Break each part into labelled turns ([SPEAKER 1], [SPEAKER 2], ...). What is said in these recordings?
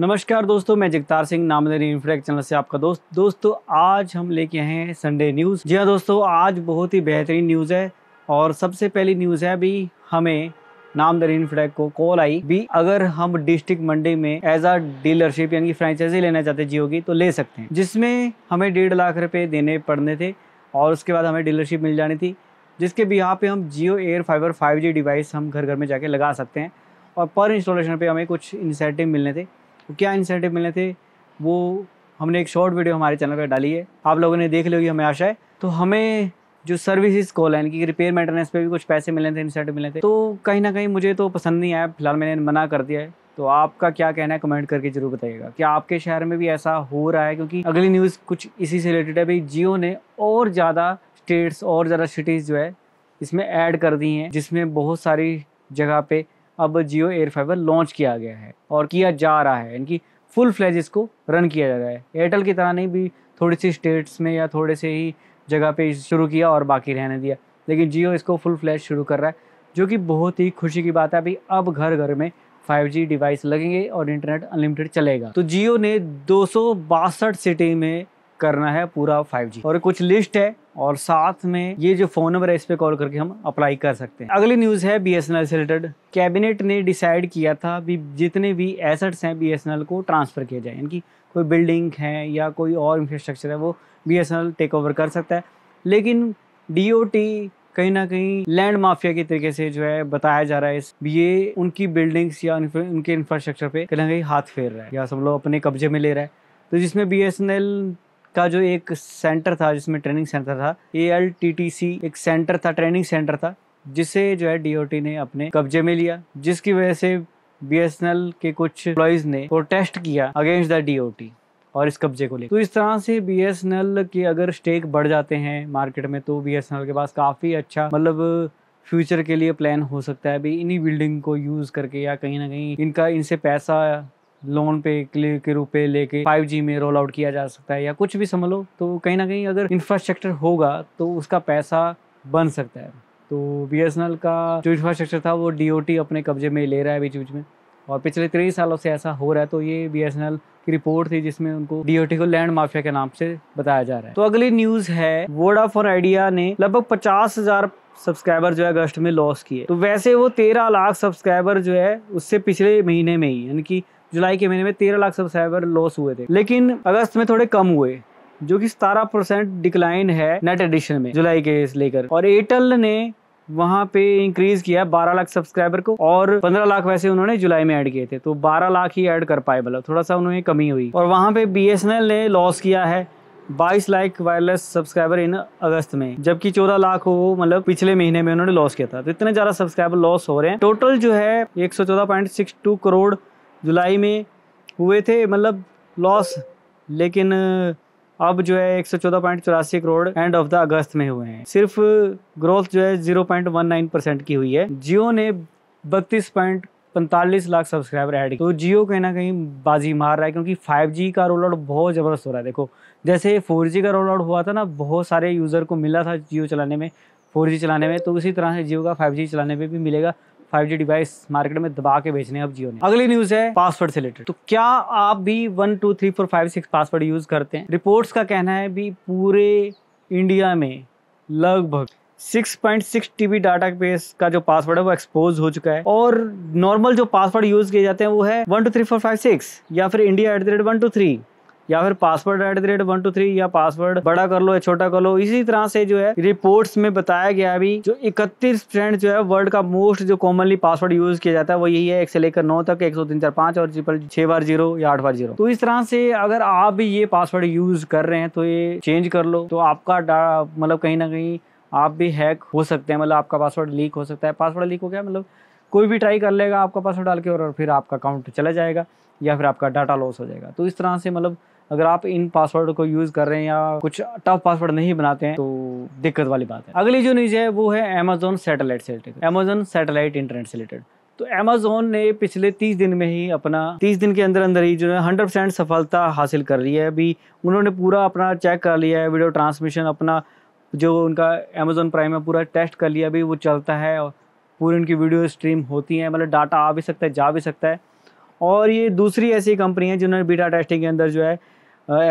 [SPEAKER 1] नमस्कार दोस्तों मैं जगतार सिंह नामदरी इन्फ्रैक्ट चैनल से आपका दोस्त दोस्तों आज हम लेके आए हैं संडे न्यूज़ जी हाँ दोस्तों आज बहुत ही बेहतरीन न्यूज़ है और सबसे पहली न्यूज़ है अभी हमें नामदरी इन्फ्रैक्ट को कॉल आई भी अगर हम डिस्ट्रिक्ट मंडी में एज आ डीलरशिप यानी कि फ्रेंचाइजी लेना चाहते जियो की तो ले सकते हैं जिसमें हमें डेढ़ लाख रुपये देने पड़ने थे और उसके बाद हमें डीलरशिप मिल जानी थी जिसके भी यहाँ पे हम Jio air fiber five device हम घर घर में जाके लगा सकते हैं और पर इंस्टॉलेशन पे हमें कुछ इंसेंटिव मिलने थे क्या इंसेंटिव मिले थे वो हमने एक शॉर्ट वीडियो हमारे चैनल पर डाली है आप लोगों ने देख ली होगी हमें आशा है तो हमें जो सर्विसेज कॉल है कि रिपेयर मेंटेनेंस पे भी कुछ पैसे मिले थे इंसेंटिव मिले थे तो कहीं ना कहीं मुझे तो पसंद नहीं आया फिलहाल मैंने मना कर दिया है तो आपका क्या कहना है कमेंट करके जरूर बताइएगा कि आपके शहर में भी ऐसा हो रहा है क्योंकि अगली न्यूज़ कुछ इसी से रिलेटेड है भाई जियो ने और ज़्यादा स्टेट्स और ज़्यादा सिटीज़ जो है इसमें ऐड कर दी हैं जिसमें बहुत सारी जगह पे अब जियो एयर फाइबर लॉन्च किया गया है और किया जा रहा है इनकी फुल फ्लैज इसको रन किया जा रहा है एयरटेल की तरह नहीं भी थोड़ी सी स्टेट्स में या थोड़े से ही जगह पे शुरू किया और बाकी रहने दिया लेकिन जियो इसको फुल फ्लैज शुरू कर रहा है जो कि बहुत ही खुशी की बात है अभी अब घर घर में 5G डिवाइस लगेंगे और इंटरनेट अनलिमिटेड चलेगा तो जियो ने दो सिटी में करना है पूरा 5G और कुछ लिस्ट है और साथ में ये जो फ़ोन नंबर है इस पर कॉल करके हम अप्लाई कर सकते हैं अगली न्यूज़ है बी से रिलेटेड कैबिनेट ने डिसाइड किया था भी जितने भी एसेट्स हैं बी को ट्रांसफ़र किया जाए इनकी कोई बिल्डिंग है या कोई और इंफ्रास्ट्रक्चर है वो बी टेक ओवर कर सकता है लेकिन डी कहीं ना कहीं लैंड माफिया के तरीके से जो है बताया जा रहा है इस ये उनकी बिल्डिंग्स या उनके इंफ्रास्ट्रक्चर पे कहीं ना कहीं हाथ फेर रहा है या सब लोग अपने कब्जे में ले रहा है तो जिसमें बी का जो एक सेंटर था जिसमें ट्रेनिंग सेंटर था A L T T C एक सेंटर था ट्रेनिंग सेंटर था जिसे जो है टी ने अपने कब्जे में लिया जिसकी वजह से बी एस एन एल के कुछ एम्प्लॉयज ने प्रोटेस्ट किया अगेंस्ट द डीओटी और इस कब्जे को लेकर तो इस तरह से बी एस एन एल के अगर स्टेक बढ़ जाते हैं मार्केट में तो बी एस एन एल के पास काफ़ी अच्छा मतलब फ्यूचर के लिए प्लान हो सकता है भी इन्हीं बिल्डिंग को यूज़ करके या कहीं ना कहीं इनका इनसे पैसा लोन पे के रूप पे लेके 5G में रोल आउट किया जा सकता है या कुछ भी समझ लो तो कहीं ना कहीं अगर इंफ्रास्ट्रक्चर होगा तो उसका पैसा बन सकता है तो बी का जो इंफ्रास्ट्रक्चर था वो डी अपने कब्जे में ले रहा है बीच बीच में और पिछले तेईस सालों से ऐसा हो रहा है तो ये बी की रिपोर्ट थी जिसमें उनको डीओटी को लैंड माफिया के नाम से बताया जा रहा है तो अगली न्यूज है वोडा फॉर आइडिया ने लगभग पचास हजार सब्सक्राइबर जो है अगस्त में लॉस किए तो वैसे वो तेरह लाख सब्सक्राइबर जो है उससे पिछले महीने में ही यानी कि जुलाई के महीने में तेरह लाख सब्सक्राइबर लॉस हुए थे लेकिन अगस्त में थोड़े कम हुए जो कि सतारह परसेंट डिक्लाइन है नेट एडिशन में जुलाई के लेकर और एयरटेल ने वहां पे इंक्रीज किया बारह लाख सब्सक्राइबर को और पंद्रह लाख वैसे उन्होंने जुलाई में ऐड किए थे तो बारह लाख ही ऐड कर पाए मतलब थोड़ा सा उन्होंने कमी हुई और वहां पे बी ने लॉस किया है बाईस लाख वायरलेस सब्सक्राइबर इन अगस्त में जबकि चौदह लाख हो मतलब पिछले महीने में उन्होंने लॉस किया था तो इतने ज़्यादा सब्सक्राइबर लॉस हो रहे हैं टोटल जो है एक करोड़ जुलाई में हुए थे मतलब लॉस लेकिन अब जो है एक सौ चौदह पॉइंट चौरासी करोड़ एंड ऑफ द अगस्त में हुए हैं सिर्फ ग्रोथ जो है zero point one nine percent की हुई है जियो ने बत्तीस पॉइंट पैंतालीस लाख सब्सक्राइबर ऐड तो जियो कहीं ना कहीं बाजी मार रहा है क्योंकि 5G का रोल आउट बहुत ज़बरदस्त हो रहा है देखो जैसे 4G का रोल आउट हुआ था ना बहुत सारे यूज़र को मिला था जियो चलाने में 4G चलाने में तो उसी तरह से जियो का 5G चलाने में भी मिलेगा 5G डिवाइस मार्केट में दबा के बेचने अब जियो ने अगली न्यूज है पासवर्ड से रिलेटेड तो क्या आप भी one two three four five six password use करते हैं रिपोर्ट्स का कहना है भी पूरे इंडिया में लगभग 6.6 टीबी डाटा बेस का जो पासवर्ड है वो एक्सपोज हो चुका है और नॉर्मल जो पासवर्ड यूज किए जाते हैं वो है one two three four five six या फिर India at the rate one two three या फिर password at the rate one two three या पासवर्ड बड़ा कर लो या छोटा कर लो इसी तरह से जो है रिपोर्ट्स में बताया गया अभी जो इकतीस परसेंट जो है वर्ल्ड का मोस्ट जो कॉमनली पासवर्ड यूज किया जाता है वो यही है एक से लेकर नौ तक एक सौ तीन चार पाँच और ट्रिपल छह बार जीरो या आठ बार जीरो तो इस तरह से अगर आप भी ये पासवर्ड यूज कर रहे हैं तो ये चेंज कर लो तो आपका मतलब कहीं ना कहीं आप भी हैक हो सकते हैं मतलब आपका पासवर्ड लीक हो सकता है पासवर्ड लीक हो गया मतलब कोई भी ट्राई कर लेगा आपका पासवर्ड डाल के और फिर आपका अकाउंट चला जाएगा या फिर आपका डाटा लॉस हो जाएगा तो इस तरह से मतलब अगर आप इन पासवर्ड को यूज़ कर रहे हैं या कुछ टफ पासवर्ड नहीं बनाते हैं तो दिक्कत वाली बात है अगली जो न्यूज़ है वो है अमेजोन सेटेलाइट से रिलेटेड अमेजोन सेटेलाइट इंटरनेट से रिलेटेड तो अमेजोन ने पिछले तीस दिन में ही अपना तीस दिन के अंदर अंदर ही जो है हंड्रेड परसेंट सफलता हासिल कर रही है अभी उन्होंने पूरा अपना चेक कर लिया है वीडियो ट्रांसमिशन अपना जो उनका अमेजोन प्राइम है पूरा टेस्ट कर लिया अभी वो चलता है और पूरी उनकी वीडियो स्ट्रीम होती हैं मतलब डाटा आ भी सकता है जा भी सकता है और ये दूसरी ऐसी कंपनी है जिन्होंने बीटा टेस्टिंग के अंदर जो है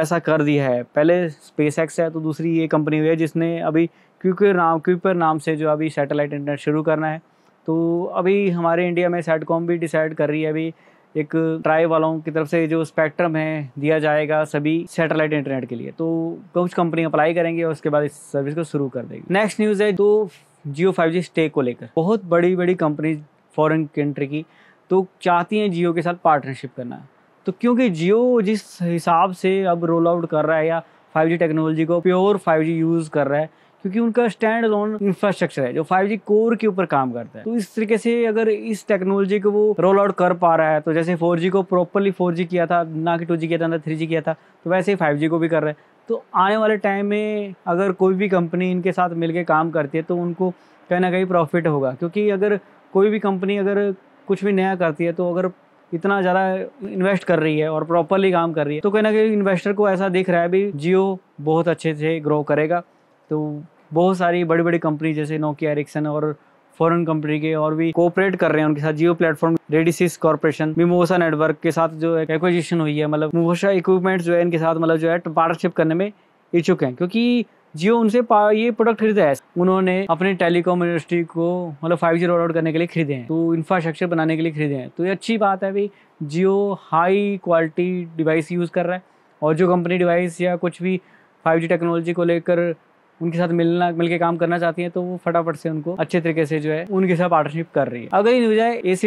[SPEAKER 1] ऐसा कर दिया है पहले स्पेस एक्स है तो दूसरी ये कंपनी हुई है जिसने अभी क्यूकर नाम क्यूपर नाम से जो अभी सैटेलाइट इंटरनेट शुरू करना है तो अभी हमारे इंडिया में सैटकॉम भी डिसाइड कर रही है अभी एक ट्राई वालों की तरफ से जो स्पेक्ट्रम है दिया जाएगा सभी सैटेलाइट इंटरनेट के लिए तो कुछ कंपनी अप्लाई करेंगे और उसके बाद इस सर्विस को शुरू कर देगी नेक्स्ट न्यूज़ है तो जियो फाइव जी स्टेक को लेकर बहुत बड़ी बड़ी कंपनी फॉरेन कंट्री की तो चाहती हैं जियो के साथ पार्टनरशिप करना तो क्योंकि जियो जिस हिसाब से अब रोल आउट कर रहा है या फाइव टेक्नोलॉजी को प्योर फाइव यूज़ कर रहा है क्योंकि उनका स्टैंड ऑन इंफ्रास्ट्रक्चर है जो 5G कोर के ऊपर काम करता है तो इस तरीके से अगर इस टेक्नोलॉजी को वो रोल आउट कर पा रहा है तो जैसे 4G को प्रॉपरली 4G किया था ना कि 2G किया था ना 3G किया था तो वैसे ही 5G को भी कर रहा है तो आने वाले टाइम में अगर कोई भी कंपनी इनके साथ मिलकर काम करती है तो उनको कहीं ना कहीं प्रॉफिट होगा क्योंकि अगर कोई भी कंपनी अगर कुछ भी नया करती है तो अगर इतना ज़्यादा इन्वेस्ट कर रही है और प्रॉपरली काम कर रही है तो कहीं ना कहीं इन्वेस्टर को ऐसा दिख रहा है भी जियो बहुत अच्छे से ग्रो करेगा तो बहुत सारी बड़ी बड़ी कंपनी जैसे नोकिया एरिक्सन और फॉरेन कंपनी के और भी कोऑपरेट कर रहे हैं उनके साथ Jio platform Radisys corporation Mimosa network के साथ जो एक्विजिशन हुई है मतलब मोहसा इक्विपमेंट जो है इनके साथ मतलब जो है पार्टनरशिप करने में इच्छुक हैं क्योंकि जियो उनसे ये प्रोडक्ट खरीदा है उन्होंने अपने टेलीकॉम इंडस्ट्री को मतलब फाइव जी रोल आउट करने के लिए खरीदे हैं तो इंफ्रास्ट्रक्चर बनाने के लिए खरीदे हैं तो ये अच्छी बात है भाई Jio high quality device use कर रहा है और जो कंपनी डिवाइस या कुछ भी फाइव टेक्नोलॉजी को लेकर उनके साथ मिलना मिलकर काम करना चाहती हैं तो वो फटाफट से उनको अच्छे तरीके से जो है उनके साथ पार्टनरशिप कर रही है अगर ये न्यूज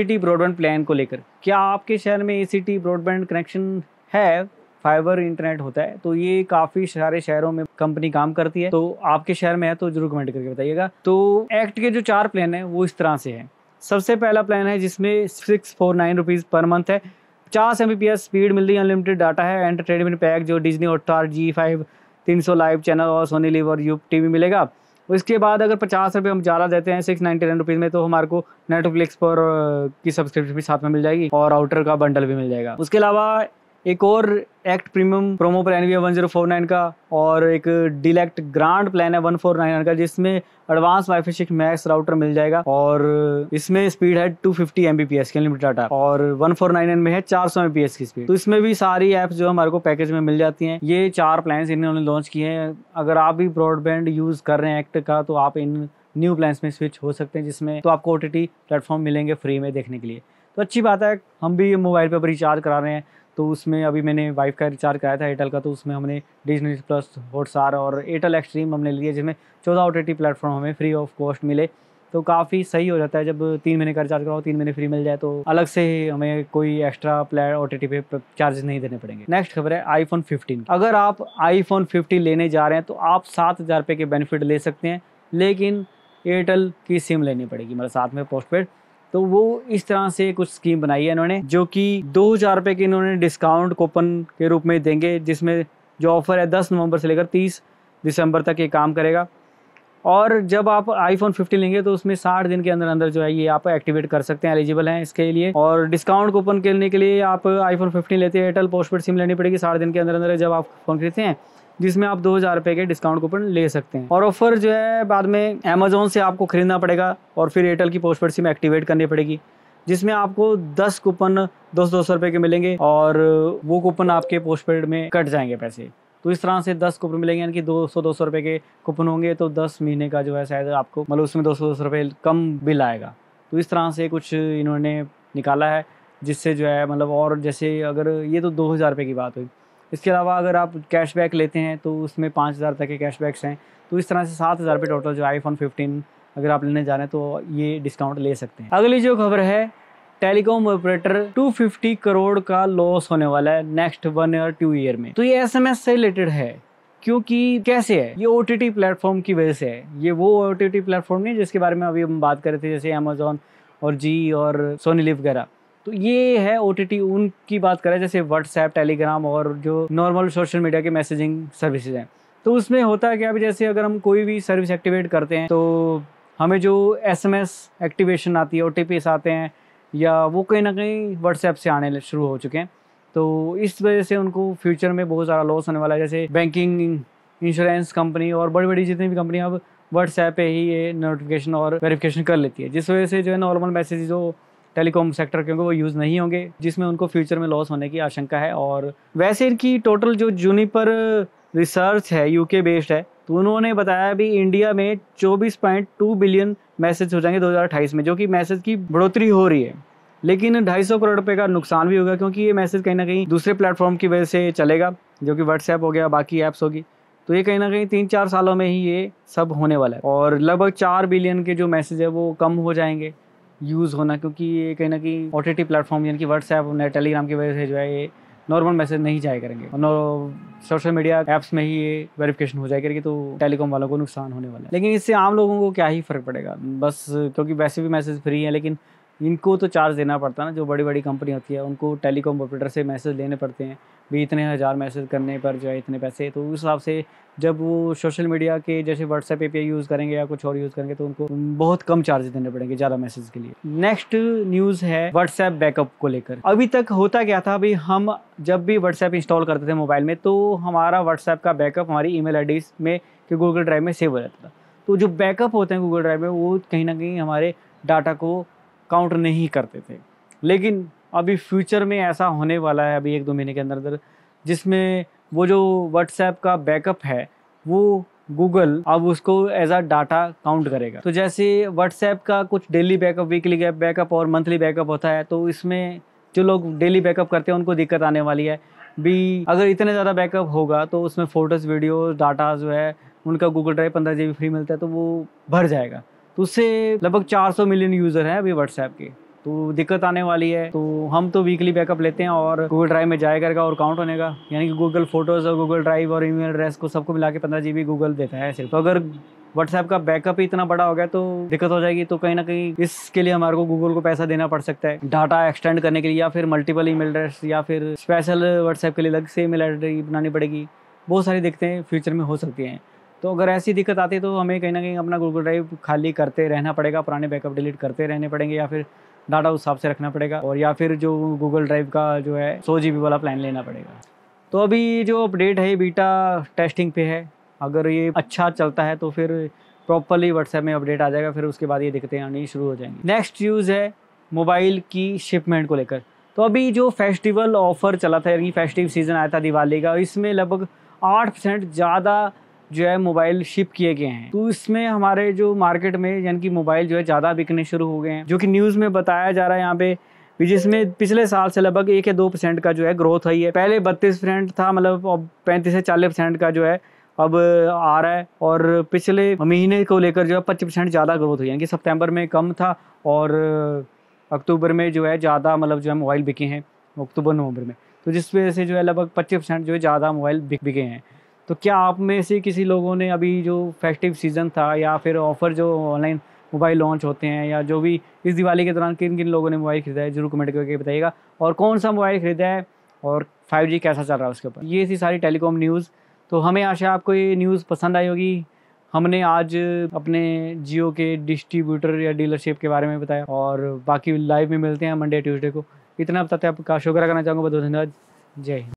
[SPEAKER 1] है ए ब्रॉडबैंड प्लान को लेकर क्या आपके शहर में ए ब्रॉडबैंड कनेक्शन है फाइबर इंटरनेट होता है तो ये काफ़ी सारे शहरों में कंपनी काम करती है तो आपके शहर में है तो जरूर कमेंट करके बताइएगा तो एक्ट के जो चार प्लान है वो इस तरह से है सबसे पहला प्लान है जिसमें six four nine rupees per month है पचास एम स्पीड मिल रही है अनलिमिटेड डाटा है एंटरटेनमेंट पैक जो डिजनी हॉटस्टार जी फाइव तीन सौ लाइव चैनल और सोनी लिव और यूप टी मिलेगा इसके बाद अगर पचास रुपये हम ज़्यादा देते हैं सिक्स नाइन्टी नाइन रुपीज़ में तो हमारे को नेटफ्लिक्स पर की सब्सक्रिप्शन भी साथ में मिल जाएगी और आउटर का बंडल भी मिल जाएगा उसके अलावा एक और एक्ट प्रीमियम प्रोमो प्लान भी है वन जीरो फोर नाइन का और एक डिलेक्ट ग्रांड प्लान है वन फोर नाइन का जिसमें advance wifi six max router मिल जाएगा और इसमें स्पीड है two fifty M B P S के लिमिट डाटा और वन फोर नाइन नाइन में है चार सौ एम पी एस की स्पीड तो इसमें भी सारी ऐप जो हमारे को पैकेज में मिल जाती हैं ये चार प्लान इन्होंने लॉन्च किए हैं अगर आप भी ब्रॉडबैंड यूज़ कर रहे हैं एक्ट का तो आप इन न्यू प्लान्स में स्विच हो सकते हैं जिसमें तो आपको ओ टी प्लेटफॉर्म मिलेंगे फ्री में देखने के लिए तो अच्छी बात है हम भी मोबाइल पर रिचार्ज करा रहे हैं तो उसमें अभी मैंने वाइफ का रिचार्ज कराया था एयरटेल का तो उसमें हमने डिजनी प्लस हॉटस्टार और एयरटेल एक्सट्रीम हमने लिए जिसमें चौदह ओ टी प्लेटफॉर्म हमें फ्री ऑफ कॉस्ट मिले तो काफ़ी सही हो जाता है जब तीन महीने का रिचार्ज कराओ तीन महीने फ्री मिल जाए तो अलग से हमें कोई एक्स्ट्रा प्ले ओ टी पे चार्जेस नहीं देने पड़ेंगे नेक्स्ट खबर है आईफोन 15 अगर आप आईफोन 15 लेने जा रहे हैं तो आप सात हज़ार रुपये के बेनिफिट ले सकते हैं लेकिन एयरटेल की सिम लेनी पड़ेगी मतलब साथ में पोस्ट पेड तो वो इस तरह से कुछ स्कीम बनाई है इन्होंने जो कि दो हज़ार रुपये के इन्होंने डिस्काउंट कूपन के रूप में देंगे जिसमें जो ऑफ़र है दस नवंबर से लेकर तीस दिसंबर तक ये काम करेगा और जब आप आईफोन 15 लेंगे तो उसमें 60 दिन के अंदर अंदर जो है ये आप एक्टिवेट कर सकते हैं एलिजिबल हैं इसके लिए और डिस्काउंट कूपन लेने के लिए आप आईफोन 15 लेते हैं एयरटेल पोस्टपेड सिम लेनी पड़ेगी 60 दिन के अंदर अंदर जब आप फ़ोन खरीदते हैं जिसमें आप दो हज़ार रुपये के डिस्काउंट कूपन ले सकते हैं और ऑफर जो है बाद में अमेजोन से आपको खरीदना पड़ेगा और फिर एयरटेल की पोस्ट पेड सिम एक्टिवेट करनी पड़ेगी जिसमें आपको दस कूपन दस दो सौ रुपये के मिलेंगे और वो कूपन आपके पोस्ट पेड में कट जाएंगे पैसे तो इस तरह से दस कूपन मिलेंगे यानी कि दो सौ दो सौ रुपये के कूपन होंगे तो दस महीने का जो है शायद आपको मतलब उसमें दो सौ दो सौ रुपये कम बिल आएगा तो इस तरह से कुछ इन्होंने निकाला है जिससे जो है मतलब और जैसे अगर ये तो दो हज़ार रुपये की बात हुई इसके अलावा अगर आप कैशबैक लेते हैं तो उसमें पाँच हज़ार तक के कैशबैक्स हैं तो इस तरह से सात हज़ार रुपये टोटल जो आईफोन फिफ्टीन अगर आप लेने जा रहे हैं तो ये डिस्काउंट ले सकते हैं अगली जो खबर है टेलीकॉम ऑपरेटर 250 करोड़ का लॉस होने वाला है next one year two year में तो ये एस से रिलेटेड है क्योंकि कैसे है ये ओ टी प्लेटफॉर्म की वजह से है ये वो ओ टी प्लेटफॉर्म नहीं जिसके बारे में अभी हम बात कर रहे थे जैसे अमेजोन और जी और सोनी लिव वगैरह तो ये है ओ उनकी बात करें जैसे व्हाट्सएप टेलीग्राम और जो नॉर्मल सोशल मीडिया के मैसेजिंग सर्विसेज हैं तो उसमें होता है क्या जैसे अगर हम कोई भी सर्विस एक्टिवेट करते हैं तो हमें जो एस एक्टिवेशन आती है ओ टी आते हैं या वो कहीं ना कहीं व्हाट्सएप से आने शुरू हो चुके हैं तो इस वजह से उनको फ्यूचर में बहुत सारा लॉस होने वाला है जैसे बैंकिंग इंश्योरेंस कंपनी और बड़ी बड़ी जितनी भी कंपनी अब व्हाट्सएप पे ही ये नोटिफिकेशन और वेरिफिकेशन कर लेती है जिस वजह से जो है नॉर्मल मैसेज जो टेलीकॉम सेक्टर क्योंकि वो यूज़ नहीं होंगे जिसमें उनको फ्यूचर में लॉस होने की आशंका है और वैसे इनकी टोटल जो जूनीपर रिसर्च है यूके बेस्ड है तो उन्होंने बताया भी इंडिया में 24.2 बिलियन मैसेज हो जाएंगे 2028 में जो कि मैसेज की बढ़ोतरी हो रही है लेकिन 250 करोड़ रुपये का नुकसान भी होगा क्योंकि ये मैसेज कहीं ना कहीं दूसरे प्लेटफॉर्म की वजह से चलेगा जो कि व्हाट्सएप हो गया बाकी ऐप्स होगी तो ये कहीं ना कहीं तीन चार सालों में ही ये सब होने वाला है और लगभग चार बिलियन के जो मैसेज है वो कम हो जाएंगे यूज़ होना क्योंकि ये कहीं ना कहीं ओ टी प्लेटफॉर्म यानी कि व्हाट्सएप टेलीग्राम की वजह से जो है ये नॉर्मल मैसेज नहीं जाया करेंगे और सोशल मीडिया ऐप्स में ही ये वेरिफिकेशन हो जाए करेगी तो टेलीकॉम वालों को नुकसान होने वाला है लेकिन इससे आम लोगों को क्या ही फ़र्क पड़ेगा बस क्योंकि वैसे भी मैसेज फ्री है लेकिन इनको तो चार्ज देना पड़ता है ना जो बड़ी बड़ी कंपनी होती है उनको टेलीकॉम ऑपरेटर से मैसेज लेने पड़ते हैं भी इतने हज़ार मैसेज करने पर जो है इतने पैसे तो उस हिसाब से जब वो सोशल मीडिया के जैसे व्हाट्सएप ए यूज़ करेंगे या कुछ और यूज़ करेंगे तो उनको बहुत कम चार्जेस देने पड़ेंगे ज़्यादा मैसेज के लिए नेक्स्ट न्यूज़ है व्हाट्सएप बैकअप को लेकर अभी तक होता क्या था भाई हम जब भी व्हाट्सएप इंस्टॉल करते थे मोबाइल में तो हमारा व्हाट्सएप का बैकअप हमारी ई मेल में कि गूगल ड्राइव में सेव हो जाता था तो जो बैकअप होते हैं गूगल ड्राइव में वो कहीं ना कहीं हमारे डाटा को काउंट नहीं करते थे लेकिन अभी फ्यूचर में ऐसा होने वाला है अभी एक दो महीने के अंदर अंदर जिसमें वो जो व्हाट्सएप का बैकअप है वो गूगल अब उसको एज अ डाटा काउंट करेगा तो जैसे व्हाट्सएप का कुछ डेली बैकअप वीकली बैकअप और मंथली बैकअप होता है तो इसमें जो लोग डेली बैकअप करते हैं उनको दिक्कत आने वाली है भी अगर इतने ज़्यादा बैकअप होगा तो उसमें फ़ोटोज़ वीडियो डाटा जो है उनका गूगल ड्राइव पंद्रह जी फ्री मिलता है तो वो भर जाएगा तो उससे लगभग चार मिलियन यूज़र हैं अभी व्हाट्सएप के तो दिक्कत आने वाली है तो हम तो वीकली बैकअप लेते हैं और गूगल ड्राइव में जाया करेगा और काउंट होने का यानी कि गूगल फोटोज़ और गूगल ड्राइव और ईमेल एड्रेस को सबको मिला के पंद्रह जी गूगल देता है सिर्फ तो अगर व्हाट्सएप का बैकअप ही इतना बड़ा हो गया तो दिक्कत हो जाएगी तो कहीं ना कहीं इसके लिए हमारे को गूगल को पैसा देना पड़ सकता है डाटा एक्सटेंड करने के लिए या फिर मल्टीपल ईमेल एड्रेस या फिर स्पेशल व्हाट्सएप के लिए अलग से ईमेल आई बनानी पड़ेगी बहुत सारी दिक्कतें फ्यूचर में हो सकती हैं तो अगर ऐसी दिक्कत आती है तो हमें कहीं ना कहीं अपना गूगल ड्राइव खाली करते रहना पड़ेगा पुराने बैकअप डिलीट करते रहने पड़ेंगे या फिर डाटा उस हिसाब से रखना पड़ेगा और या फिर जो गूगल ड्राइव का जो है सौ जी वाला प्लान लेना पड़ेगा तो अभी जो अपडेट है बीटा टेस्टिंग पे है अगर ये अच्छा चलता है तो फिर प्रॉपरली व्हाट्सएप में अपडेट आ जाएगा फिर उसके बाद ये दिक्कतें आनी शुरू हो जाएंगी नेक्स्ट यूज़ है मोबाइल की शिपमेंट को लेकर तो अभी जो फेस्टिवल ऑफर चला था यानी फेस्टिव सीज़न आया था दिवाली का इसमें लगभग आठ परसेंट ज़्यादा जो है मोबाइल शिप किए गए हैं तो इसमें हमारे जो मार्केट में यानी कि मोबाइल जो है ज़्यादा बिकने शुरू हो गए हैं जो कि न्यूज़ में बताया जा रहा है यहाँ पे जिसमें पिछले साल से लगभग एक या दो परसेंट का जो है ग्रोथ है पहले बत्तीस परसेंट था मतलब अब पैंतीस से चालीस परसेंट का जो है अब आ रहा है और पिछले महीने को लेकर जो है पच्चीस परसेंट ज़्यादा ग्रोथ हुई यानी कि सितंबर में कम था और अक्टूबर में जो है ज़्यादा मतलब जो है मोबाइल बिके हैं अक्टूबर नवंबर में तो जिस वजह से जो है लगभग पच्चीस परसेंट जो है ज़्यादा मोबाइल बिक बिके हैं तो क्या आप में से किसी लोगों ने अभी जो फेस्टिव सीज़न था या फिर ऑफ़र जो ऑनलाइन मोबाइल लॉन्च होते हैं या जो भी इस दिवाली के दौरान किन किन लोगों ने मोबाइल खरीदा है जरूर कमेंट करके बताइएगा और कौन सा मोबाइल खरीदा है और 5G कैसा चल रहा है उसके ऊपर ये थी सारी टेलीकॉम न्यूज़ तो हमें आशा आपको ये न्यूज़ पसंद आई होगी हमने आज अपने जियो के डिस्ट्रीब्यूटर या डीलरशिप के बारे में बताया और बाकी लाइव में मिलते हैं मंडे ट्यूसडे को इतना बताते हैं आपका शुक्र करना चाहूँगा बहुत धन्यवाद जय हिंद